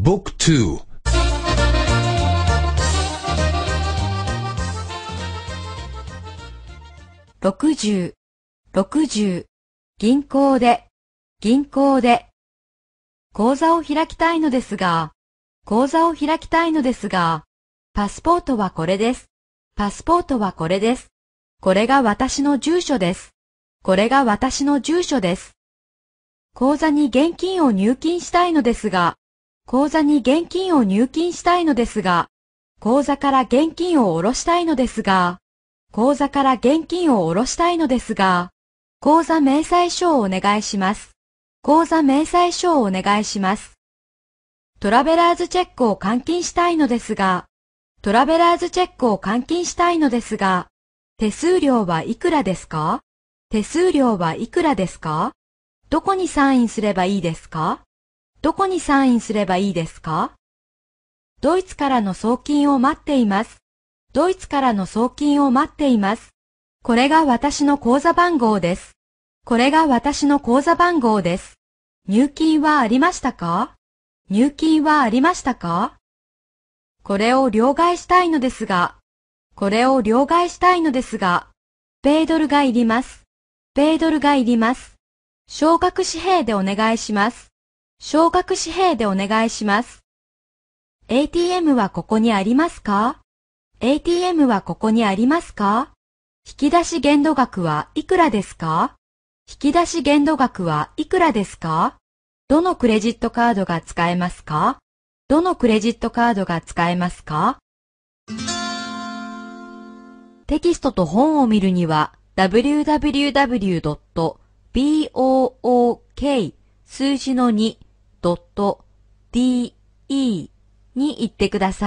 Book 2 60 60銀行で銀行で口座を開きたいのですが口座を開きたいのですがパスポートはこれですパスポートはこれですこれが私の住所ですこれが私の住所です口座に現金を入金したいのですが口座に現金を入金したいのですが、口座から現金を下ろしたいのですが、口座から現金を下ろしたいのですが、口座明細書をお願いします。口座明細書をお願いします。トラベラーズチェックを換金したいのですが、トラベラーズチェックを換金したいのですが、手数料はいくらですか手数料はいくらですかどこにサインすればいいですかどこにサインすればいいですかドイツからの送金を待っています。ドイツからの送金を待っています。これが私の口座番号です。これが私の口座番号です。入金はありましたか入金はありましたかこれを両替したいのですが、これを両替したいのですが、米ドルがいります。米ドルがいります。昇格紙幣でお願いします。昇格紙幣でお願いします。ATM はここにありますか ?ATM はここにありますか引き出し限度額はいくらですか引き出し限度額はいくらですかどのクレジットカードが使えますかどのクレジットカードが使えますかテキストと本を見るには www.book 数字の2 .de に行ってください。